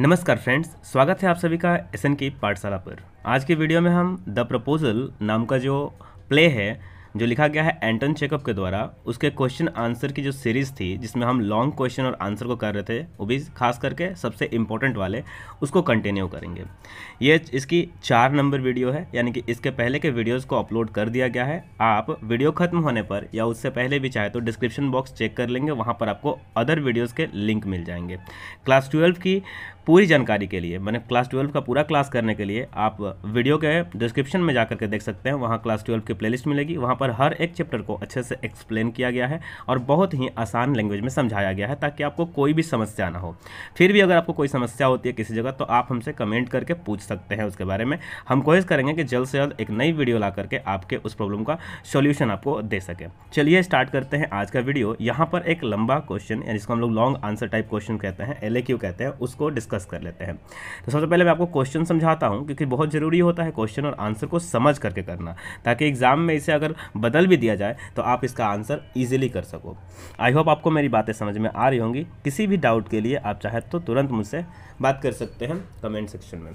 नमस्कार फ्रेंड्स स्वागत है आप सभी का एस एन की पाठशाला पर आज के वीडियो में हम द प्रपोजल नाम का जो प्ले है जो लिखा गया है एंटन चेकअप के द्वारा उसके क्वेश्चन आंसर की जो सीरीज़ थी जिसमें हम लॉन्ग क्वेश्चन और आंसर को कर रहे थे वो भी खास करके सबसे इम्पोर्टेंट वाले उसको कंटिन्यू करेंगे ये इसकी चार नंबर वीडियो है यानी कि इसके पहले के वीडियोस को अपलोड कर दिया गया है आप वीडियो खत्म होने पर या उससे पहले भी चाहे तो डिस्क्रिप्शन बॉक्स चेक कर लेंगे वहाँ पर आपको अदर वीडियोज़ के लिंक मिल जाएंगे क्लास ट्वेल्व की पूरी जानकारी के लिए मैंने क्लास ट्वेल्व का पूरा क्लास करने के लिए आप वीडियो के डिस्क्रिप्शन में जा करके देख सकते हैं वहाँ क्लास ट्वेल्व की प्लेलिस्ट मिलेगी वहाँ पर हर एक चैप्टर को अच्छे से एक्सप्लेन किया गया है और बहुत ही आसान लैंग्वेज में समझाया गया है ताकि आपको कोई भी समस्या ना हो फिर भी अगर आपको कोई समस्या होती है किसी जगह तो आप हमसे कमेंट करके पूछ सकते हैं उसके बारे में हम कोशिश करेंगे कि जल्द से जल्द एक नई वीडियो ला करके आपके उस प्रॉब्लम का सोल्यूशन आपको दे सके चलिए स्टार्ट करते हैं आज का वीडियो यहाँ पर एक लंबा क्वेश्चन जिसको हम लोग लॉन्ग आंसर टाइप क्वेश्चन कहते हैं एल कहते हैं उसको डिस्कस डिस्कस कर लेते हैं तो सबसे पहले मैं आपको क्वेश्चन समझाता हूँ क्योंकि बहुत ज़रूरी होता है क्वेश्चन और आंसर को समझ करके करना ताकि एग्ज़ाम में इसे अगर बदल भी दिया जाए तो आप इसका आंसर ईजिली कर सको आई होप आपको मेरी बातें समझ में आ रही होंगी किसी भी डाउट के लिए आप चाहे तो तुरंत मुझसे बात कर सकते हैं कमेंट सेक्शन में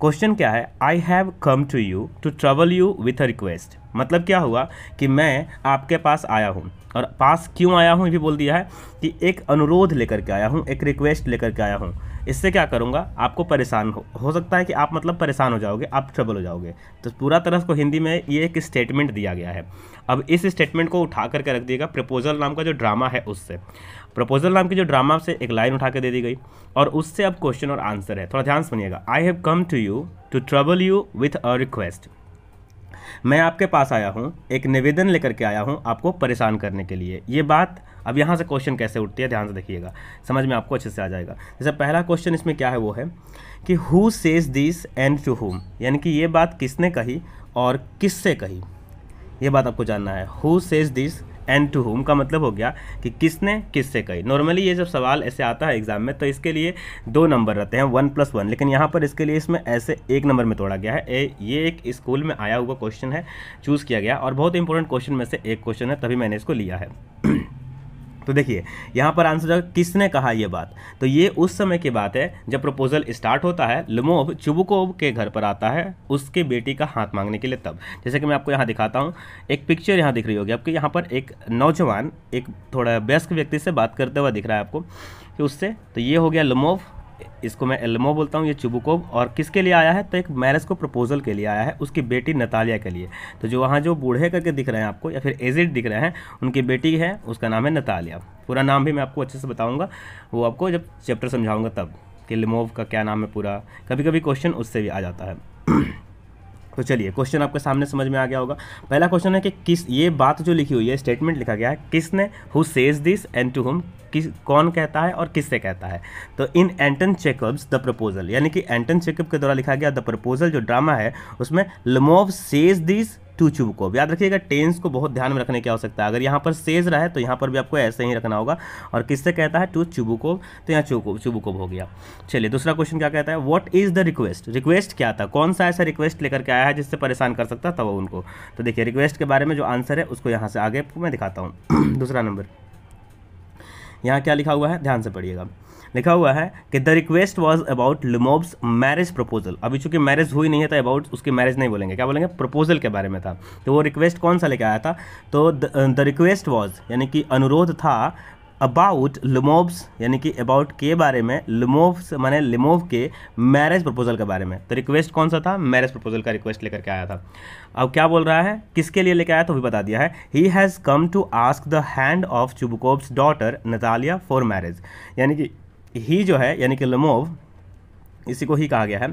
क्वेश्चन क्या है I have come to you to travel you with a request मतलब क्या हुआ कि मैं आपके पास आया हूँ और पास क्यों आया हूँ ये भी बोल दिया है कि एक अनुरोध लेकर के आया हूँ एक रिक्वेस्ट लेकर के आया हूँ इससे क्या करूँगा आपको परेशान हो हो सकता है कि आप मतलब परेशान हो जाओगे आप ट्रबल हो जाओगे तो पूरा तरह को हिंदी में ये एक स्टेटमेंट दिया गया है अब इस स्टेटमेंट को उठा करके रख दिएगा प्रपोजल नाम का जो ड्रामा है उससे प्रपोजल नाम की जो ड्रामा से एक लाइन उठा के दे दी गई और उससे अब क्वेश्चन और आंसर है थोड़ा ध्यान सुनिएगा I have come to you to trouble you with a request मैं आपके पास आया हूँ एक निवेदन लेकर के आया हूँ आपको परेशान करने के लिए ये बात अब यहाँ से क्वेश्चन कैसे उठती है ध्यान से देखिएगा समझ में आपको अच्छे से आ जाएगा जैसे पहला क्वेश्चन इसमें क्या है वो है कि who says this and to whom यानी कि ये बात किसने कही और किससे कही ये बात आपको जानना है who says this and to whom का मतलब हो गया कि किसने किससे कही नॉर्मली ये जब सवाल ऐसे आता है एग्जाम में तो इसके लिए दो नंबर रहते हैं वन प्लस वन लेकिन यहाँ पर इसके लिए इसमें ऐसे एक नंबर में तोड़ा गया है ए, ये एक स्कूल में आया हुआ क्वेश्चन है चूज़ किया गया और बहुत इंपॉर्टेंट क्वेश्चन में से एक क्वेश्चन है तभी मैंने इसको लिया है तो देखिए यहाँ पर आंसर किसने कहा यह बात तो ये उस समय की बात है जब प्रपोजल स्टार्ट होता है लुमोव चुबुकोव के घर पर आता है उसके बेटी का हाथ मांगने के लिए तब जैसे कि मैं आपको यहाँ दिखाता हूँ एक पिक्चर यहाँ दिख रही होगी आपके यहाँ पर एक नौजवान एक थोड़ा व्यस्क व्यक्ति से बात करते हुआ दिख रहा है आपको कि उससे तो ये हो गया लुमोव इसको मैं एल्मो बोलता हूँ ये चुबुकोव और किसके लिए आया है तो एक मैरिज को प्रपोजल के लिए आया है उसकी बेटी नतालिया के लिए तो जो वहाँ जो बूढ़े करके दिख रहे हैं आपको या फिर एजिड दिख रहे हैं उनकी बेटी है उसका नाम है नतालिया पूरा नाम भी मैं आपको अच्छे से बताऊँगा वो आपको जब चैप्टर समझाऊँगा तब कि लिमोव का क्या नाम है पूरा कभी कभी क्वेश्चन उससे भी आ जाता है तो चलिए क्वेश्चन आपके सामने समझ में आ गया होगा पहला क्वेश्चन है कि किस ये बात जो लिखी हुई है स्टेटमेंट लिखा गया है किसने who says this and to whom किस कौन कहता है और किससे कहता है तो in Anton Chekhov's the proposal यानी कि एंटन चेकअप के द्वारा लिखा गया द प्रपोजल जो ड्रामा है उसमें Lomov says this to Chubukov याद रखिएगा टेंस को बहुत ध्यान में रखने की आवश्यकता है अगर यहाँ पर सेज रहा है तो यहाँ पर भी आपको ऐसे ही रखना होगा और किससे कहता है टू चुबू को तो यहाँ चुबू को हो गया चलिए दूसरा क्वेश्चन क्या कहता है what is the request request क्या था कौन सा ऐसा रिक्वेस्ट लेकर के आया है जिससे परेशान कर सकता था वो उनको तो देखिए रिक्वेस्ट के बारे में जो आंसर है उसको यहाँ से आगे मैं दिखाता हूँ दूसरा नंबर यहाँ क्या लिखा हुआ है ध्यान से पढ़िएगा लिखा हुआ है कि the request was about Lomov's marriage proposal अभी चूंकि मैरिज हुई नहीं है तो अबाउट उसके मैरिज नहीं बोलेंगे क्या बोलेंगे प्रपोजल के बारे में था तो वो रिक्वेस्ट कौन सा लेके आया था तो द रिक्वेस्ट वॉज यानी कि अनुरोध था अबाउट लिमोब्स यानी कि अबाउट के बारे में लिमोब्स माने लिमोव के मैरिज प्रपोजल के बारे में तो रिक्वेस्ट कौन सा था मैरिज प्रपोजल का रिक्वेस्ट लेकर के आया था अब क्या बोल रहा है किसके लिए लेकर आया तो भी बता दिया है he has come to ask the hand of Chubukov's daughter Natalia for marriage यानी कि ही जो है यानी कि लमोव इसी को ही कहा गया है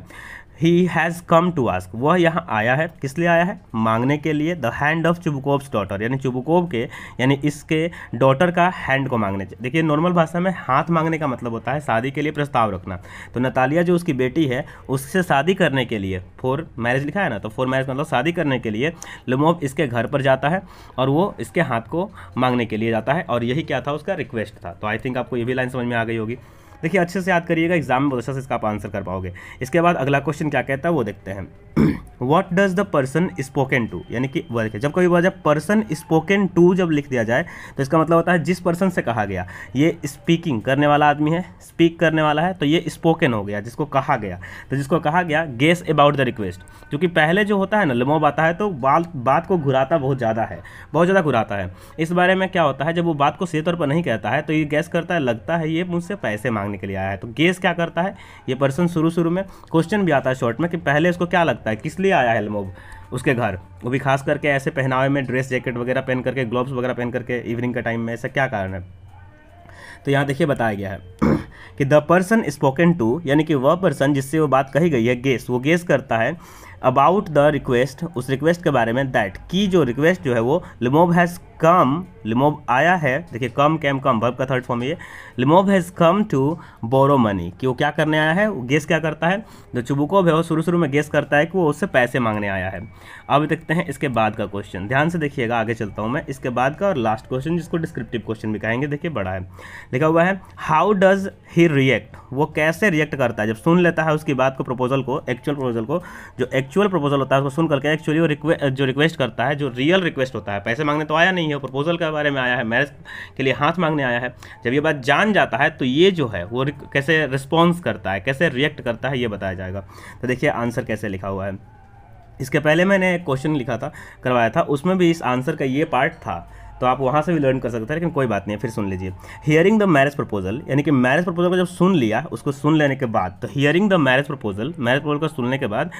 he has come to ask वह यहाँ आया है किस लिए आया है मांगने के लिए the hand of Chubukov's daughter यानी चुबकोव के यानी इसके डॉटर का हैंड को मांगने देखिए नॉर्मल भाषा में हाथ मांगने का मतलब होता है शादी के लिए प्रस्ताव रखना तो नतालिया जो उसकी बेटी है उससे शादी करने के लिए फोर मैरिज लिखा है ना तो फोर मैरिज मतलब शादी करने के लिए लमोव इसके घर पर जाता है और वो इसके हाथ को मांगने के लिए जाता है और यही क्या था उसका रिक्वेस्ट था तो आई थिंक आपको ये भी लाइन समझ में आ गई होगी देखिए अच्छे से याद करिएगा एग्जाम में बहुत अच्छा से इसका आप आंसर कर पाओगे इसके बाद अगला क्वेश्चन क्या कहता है वो देखते हैं what does the person spoken to यानी कि वर्क लिखे जब कभी बोला जाए पर्सन स्पोकन टू जब लिख दिया जाए तो इसका मतलब होता है जिस पर्सन से कहा गया ये स्पीकिंग करने वाला आदमी है स्पीक करने वाला है तो ये स्पोकन हो गया जिसको कहा गया तो जिसको कहा गया गेस अबाउट द रिक्वेस्ट क्योंकि पहले जो होता है ना लमोब आता है तो बात बात को घुराता बहुत ज़्यादा है बहुत ज़्यादा घुराता है इस बारे में क्या होता है जब वो बात को सही तौर पर नहीं कहता है तो ये गैस करता है लगता है ये मुझसे पैसे मांगने के लिए आया है तो गेस क्या करता है ये पर्सन शुरू शुरू में क्वेश्चन भी आता है शॉर्ट में कि पहले इसको क्या लगता लगता है किस लिए आया है मोब उसके घर वो भी खास करके ऐसे पहनावे में ड्रेस जैकेट वगैरह पहन करके ग्लोव्स वगैरह पहन करके इवनिंग का टाइम में ऐसा क्या कारण है तो यहाँ देखिए बताया गया है कि द पर्सन स्पोकन टू यानी कि वह पर्सन जिससे वो बात कही गई है गेस वो गेस करता है अबाउट द रिक्वेस्ट उस रिक्वेस्ट के बारे में दैट की जो रिक्वेस्ट जो है वो लिमोव हैज़ कम लिमोव आया है देखिए कम कैम कम भर्ब का थर्ड फॉर्म ये Lomov has come to borrow money कि वो क्या करने आया है वो गेस क्या करता है जो चुबुकोव है वो शुरू शुरू में गेस करता है कि वो उससे पैसे मांगने आया है अब देखते हैं इसके बाद का क्वेश्चन ध्यान से देखिएगा आगे चलता हूँ मैं इसके बाद का और लास्ट क्वेश्चन जिसको डिस्क्रिप्टिव क्वेश्चन भी कहेंगे देखिए बड़ा है लिखा हुआ है हाउ डज ही रिएक्ट वो कैसे रिएक्ट करता है जब सुन लेता है उसकी बात को प्रपोजल को एक्चुअल प्रपोजल को जो एक्चुअल एक्चुअल प्रपोजल होता है उसको सुन करके एक्चुअली वो रिक्वे जो रिक्वेस्ट करता है जो रियल रिक्वेस्ट होता है पैसे मांगने तो आया नहीं है प्रपोजल के बारे में आया है मैरिज के लिए हाथ मांगने आया है जब ये बात जान जाता है तो ये जो है वो कैसे रिस्पॉन्स करता है कैसे रिएक्ट करता है ये बताया जाएगा तो देखिए आंसर कैसे लिखा हुआ है इसके पहले मैंने एक क्वेश्चन लिखा था करवाया था उसमें भी इस आंसर का ये पार्ट था तो आप वहाँ से भी लर्न कर सकते हैं लेकिन कोई बात नहीं फिर सुन लीजिए हियरिंग द मैरिज प्रपोजल यानी कि मैरिज प्रपोजल को जब सुन लिया उसको सुन लेने के बाद तो hearing the marriage proposal marriage proposal को सुनने के बाद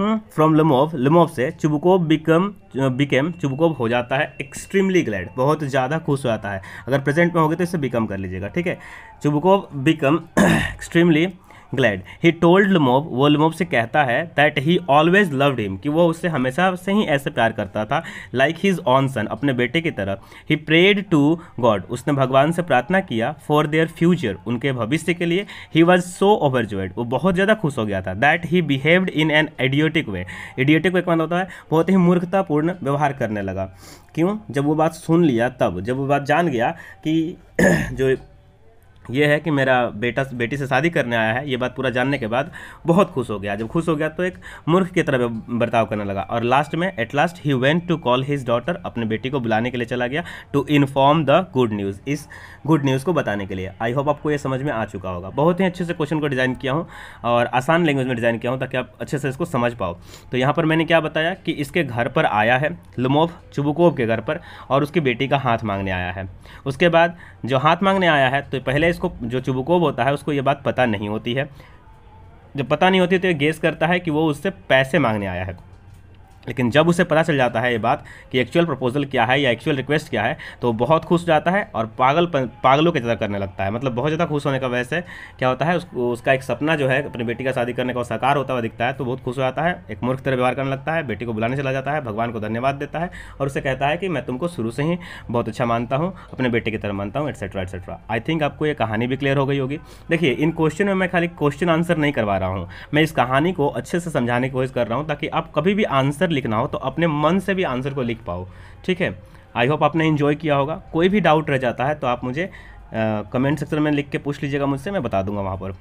फ्रॉम लमोव लमोव से चुबकोव बिकम बिकेम चुबकोव हो जाता है एक्सट्रीमली ग्लैड बहुत ज़्यादा खुश हो जाता है अगर प्रेजेंट में होगी तो इसे बिकम कर लीजिएगा ठीक है Chubukov become extremely glad he told Lomov वो लुमोब से कहता है that he always loved him कि वो उससे हमेशा से ही ऐसे प्यार करता था लाइक हिज ऑन सन अपने बेटे की तरह ही प्रेड टू गॉड उसने भगवान से प्रार्थना किया फॉर देयर फ्यूचर उनके भविष्य के लिए ही वॉज सो ओवरजॉयड वो बहुत ज़्यादा खुश हो गया था that he behaved in an idiotic way idiotic way का मतलब होता है बहुत ही मूर्खतापूर्ण व्यवहार करने लगा क्यों जब वो बात सुन लिया तब जब वो बात जान गया कि जो ये है कि मेरा बेटा बेटी से शादी करने आया है ये बात पूरा जानने के बाद बहुत खुश हो गया जब खुश हो गया तो एक मूर्ख की तरह बर्ताव करने लगा और लास्ट में at last he went to call his daughter अपने बेटी को बुलाने के लिए चला गया to inform the good news इस गुड न्यूज़ को बताने के लिए आई होप आपको ये समझ में आ चुका होगा बहुत ही अच्छे से क्वेश्चन को डिज़ाइन किया हूँ और आसान लैंग्वेज में डिज़ाइन किया हूँ ताकि आप अच्छे से इसको समझ पाओ तो यहाँ पर मैंने क्या बताया कि इसके घर पर आया है लुमोव चुबुकोव के घर पर और उसकी बेटी का हाथ मांगने आया है उसके बाद जो हाथ मांगने आया है तो पहले इस इसको जो चुबकोव होता है उसको ये बात पता नहीं होती है जब पता नहीं होती तो ये गेस करता है कि वो उससे पैसे मांगने आया है लेकिन जब उसे पता चल जाता है ये बात कि एक्चुअल प्रपोजल क्या है या एक्चुअल रिक्वेस्ट क्या है तो बहुत खुश जाता है और पागल पागलों की तरह करने लगता है मतलब बहुत ज़्यादा खुश होने का वजह से क्या होता है उसको उसका एक सपना जो है अपनी बेटी का शादी करने का साकार होता हुआ दिखता है तो बहुत खुश हो जाता है एक मूर्ख तरह व्यवहार करने लगता है बेटी को बुलाने चला जाता है भगवान को धन्यवाद देता है और उसे कहता है कि मैं तुमको शुरू से ही बहुत अच्छा मानता हूँ अपने बेटे की तरह मानता हूँ एट्सेट्रा एट्सेट्रा आई थिंक आपको ये कहानी भी क्लियर हो गई होगी देखिए इन क्वेश्चन में मैं खाली क्वेश्चन आंसर नहीं करवा रहा हूँ मैं इस कहानी को अच्छे से समझाने की कोशिश कर रहा हूँ ताकि आप कभी भी आंसर लिखना हो तो अपने मन से भी आंसर को लिख पाओ ठीक है आई होप आपने इन्जॉय किया होगा कोई भी डाउट रह जाता है तो आप मुझे कमेंट सेक्शन में लिख के पूछ लीजिएगा मुझसे मैं बता दूंगा वहाँ पर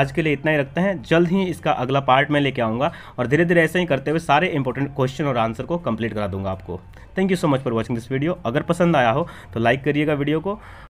आज के लिए इतना ही रखते हैं जल्द ही इसका अगला पार्ट मैं लेके आऊँगा और धीरे धीरे ऐसे ही करते हुए सारे इंपॉर्टेंट क्वेश्चन और आंसर को कंप्लीट करा दूंगा आपको thank you so much for watching this video अगर पसंद आया हो तो लाइक करिएगा वीडियो को